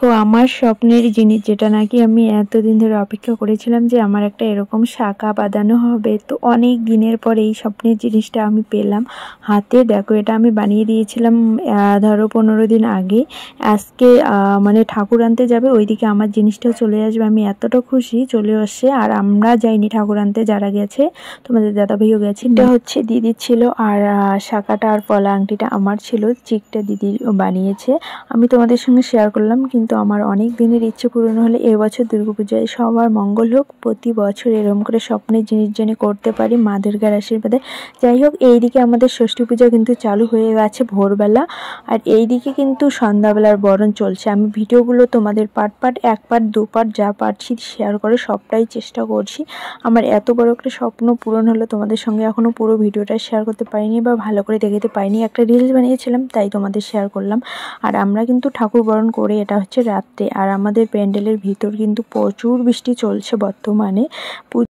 দেখো আমার স্বপ্নের জিনিস যেটা নাকি আমি এতদিন ধরে অপেক্ষা করেছিলাম যে আমার একটা এরকম শাখা বাঁধানো হবে তো অনেক দিনের পরে এই স্বপ্নের জিনিসটা আমি পেলাম হাতে দেখো এটা আমি বানিয়ে দিয়েছিলাম ধরো পনেরো দিন আগে আজকে মানে ঠাকুর আনতে যাবে ওইদিকে আমার জিনিসটাও চলে আসবে আমি এতটা খুশি চলে আসছে আর আমরা যাইনি ঠাকুর আনতে যারা গেছে তোমাদের দাদা ভাইও গেছে এটা হচ্ছে দিদির ছিল আর শাখাটা আর পলা আংটিটা আমার ছিল চিকটা দিদি বানিয়েছে আমি তোমাদের সঙ্গে শেয়ার করলাম কিন্তু কিন্তু আমার অনেক দিনের ইচ্ছে পূরণ হলে এবছর দুর্গাপূজায় সবার মঙ্গল হোক প্রতি বছর এরম করে স্বপ্নের জিনিস জেনে করতে পারি মা দুর্গার আশীর্বাদে যাই হোক এইদিকে আমাদের ষষ্ঠী পূজা কিন্তু চালু হয়ে গেছে ভোরবেলা আর এইদিকে কিন্তু সন্ধ্যাবেলার বরণ চলছে আমি ভিডিওগুলো তোমাদের পার্ট পার্ট এক পার্ট দু পার্ট যা পারছি শেয়ার করে সবটাই চেষ্টা করছি আমার এত বড় একটা স্বপ্ন পূরণ হলো তোমাদের সঙ্গে এখনও পুরো ভিডিওটা শেয়ার করতে পারিনি বা ভালো করে দেখাতে পারিনি একটা রিলস বানিয়েছিলাম তাই তোমাদের শেয়ার করলাম আর আমরা কিন্তু ঠাকুর বরণ করে এটা হচ্ছে হচ্ছে রাত্রে আর আমাদের প্যান্ডেলের ভিতর কিন্তু প্রচুর বৃষ্টি চলছে বর্তমানে পু--